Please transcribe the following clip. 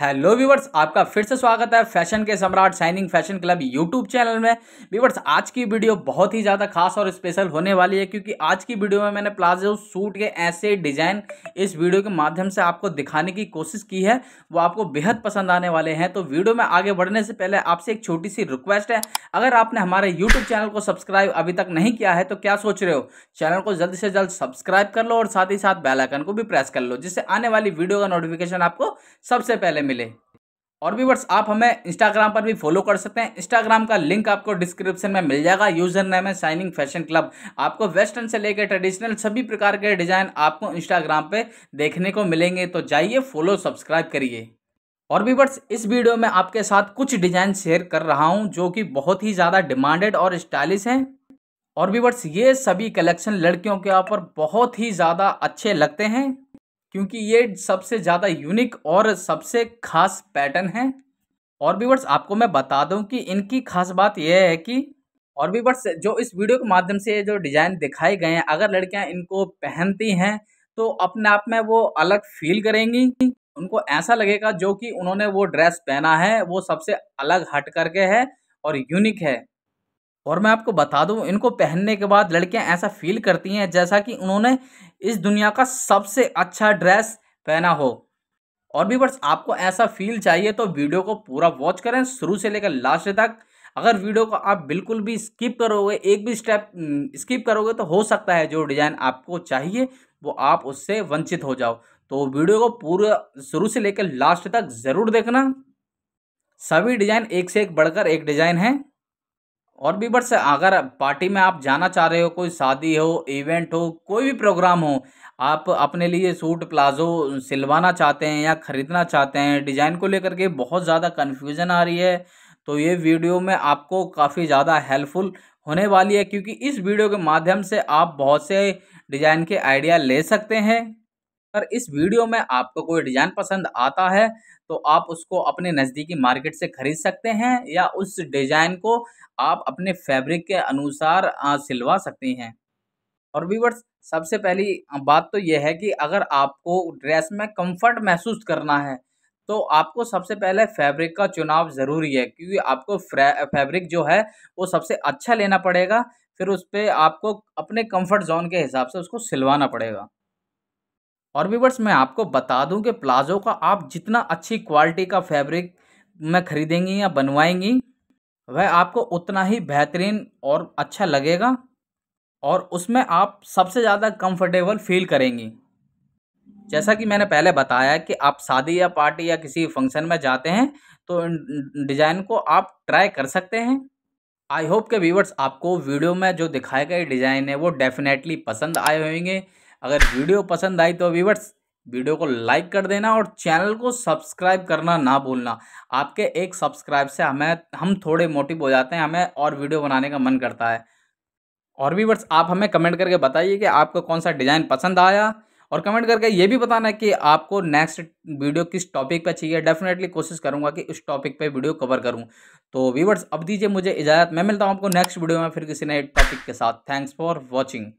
hello viewers आपका फिर से स्वागत है फैशन के सम्राट shining fashion club YouTube channel में व्यूवर्स आज की वीडियो बहुत ही ज़्यादा खास और स्पेशल होने वाली है क्योंकि आज की वीडियो में मैंने प्लाजो सूट के ऐसे डिज़ाइन इस वीडियो के माध्यम से आपको दिखाने की कोशिश की है वो आपको बेहद पसंद आने वाले हैं तो वीडियो में आगे बढ़ने से पहले आपसे एक छोटी सी रिक्वेस्ट है अगर आपने हमारे यूट्यूब चैनल को सब्सक्राइब अभी तक नहीं किया है तो क्या सोच रहे हो चैनल को जल्द से जल्द सब्सक्राइब कर लो और साथ ही साथ बेलाइकन को भी प्रेस कर लो जिससे आने वाली वीडियो का नोटिफिकेशन आपको सबसे पहले मिले और भी वर्ष आप हमें इंस्टाग्राम पर भी फॉलो कर सकते हैं इंस्टाग्राम का लिंक आपको डिस्क्रिप्शन में मिल जाएगा यूजर नेम है शाइनिंग फैशन क्लब आपको वेस्टर्न से लेकर ट्रेडिशनल सभी प्रकार के डिज़ाइन आपको इंस्टाग्राम पे देखने को मिलेंगे तो जाइए फॉलो सब्सक्राइब करिए और भी वर्ष इस वीडियो में आपके साथ कुछ डिज़ाइन शेयर कर रहा हूँ जो कि बहुत ही ज़्यादा डिमांडेड और स्टाइलिश हैं और भी वर्ष ये सभी कलेक्शन लड़कियों के ऊपर बहुत ही ज़्यादा अच्छे लगते हैं क्योंकि ये सबसे ज़्यादा यूनिक और सबसे खास पैटर्न है और व्यूवर्स आपको मैं बता दूं कि इनकी खास बात यह है कि और व्यूवर्स जो इस वीडियो के माध्यम से जो डिज़ाइन दिखाए गए हैं अगर लड़कियां इनको पहनती हैं तो अपने आप में वो अलग फील करेंगी उनको ऐसा लगेगा जो कि उन्होंने वो ड्रेस पहना है वो सबसे अलग हट करके है और यूनिक है और मैं आपको बता दूं इनको पहनने के बाद लड़कियां ऐसा फील करती हैं जैसा कि उन्होंने इस दुनिया का सबसे अच्छा ड्रेस पहना हो और भी बस आपको ऐसा फील चाहिए तो वीडियो को पूरा वॉच करें शुरू से लेकर लास्ट तक अगर वीडियो को आप बिल्कुल भी स्किप करोगे एक भी स्टेप हम्म, स्किप करोगे तो हो सकता है जो डिज़ाइन आपको चाहिए वो आप उससे वंचित हो जाओ तो वीडियो को पूरा शुरू से लेकर लास्ट तक ज़रूर देखना सभी डिज़ाइन एक से एक बढ़कर एक डिज़ाइन है और भी बट अगर पार्टी में आप जाना चाह रहे हो कोई शादी हो इवेंट हो कोई भी प्रोग्राम हो आप अपने लिए सूट प्लाजो सिलवाना चाहते हैं या ख़रीदना चाहते हैं डिज़ाइन को लेकर के बहुत ज़्यादा कन्फ्यूज़न आ रही है तो ये वीडियो में आपको काफ़ी ज़्यादा हेल्पफुल होने वाली है क्योंकि इस वीडियो के माध्यम से आप बहुत से डिज़ाइन के आइडिया ले सकते हैं अगर इस वीडियो में आपको कोई डिज़ाइन पसंद आता है तो आप उसको अपने नज़दीकी मार्केट से ख़रीद सकते हैं या उस डिज़ाइन को आप अपने फैब्रिक के अनुसार सिलवा सकते हैं और व्यूवर्स सबसे पहली बात तो यह है कि अगर आपको ड्रेस में कंफर्ट महसूस करना है तो आपको सबसे पहले फैब्रिक का चुनाव ज़रूरी है क्योंकि आपको फैब्रिक जो है वो सबसे अच्छा लेना पड़ेगा फिर उस पर आपको अपने कंफर्ट जोन के हिसाब से उसको सिलवाना पड़ेगा और वीवर्स मैं आपको बता दूं कि प्लाजो का आप जितना अच्छी क्वालिटी का फैब्रिक में ख़रीदेंगी या बनवाएंगी वह आपको उतना ही बेहतरीन और अच्छा लगेगा और उसमें आप सबसे ज़्यादा कंफर्टेबल फील करेंगी जैसा कि मैंने पहले बताया कि आप शादी या पार्टी या किसी फंक्शन में जाते हैं तो डिज़ाइन को आप ट्राई कर सकते हैं आई होप के व्यूवर्स आपको वीडियो में जो दिखाए गए डिज़ाइन है वो डेफिनेटली पसंद आए होंगे अगर वीडियो पसंद आई तो व्यूवर्स वीडियो को लाइक कर देना और चैनल को सब्सक्राइब करना ना भूलना आपके एक सब्सक्राइब से हमें हम थोड़े मोटिव हो जाते हैं हमें और वीडियो बनाने का मन करता है और भी आप हमें कमेंट करके बताइए कि आपको कौन सा डिज़ाइन पसंद आया और कमेंट करके ये भी बताना कि आपको नेक्स्ट वीडियो किस टॉपिक पर चाहिए डेफिनेटली कोशिश करूँगा कि उस टॉपिक पे वीडियो कवर करूँ तो व्यूवर्स अब दीजिए मुझे इजाज़त मैं मिलता हूँ आपको नेक्स्ट वीडियो में फिर किसी नए टॉपिक के साथ थैंक्स फॉर वॉचिंग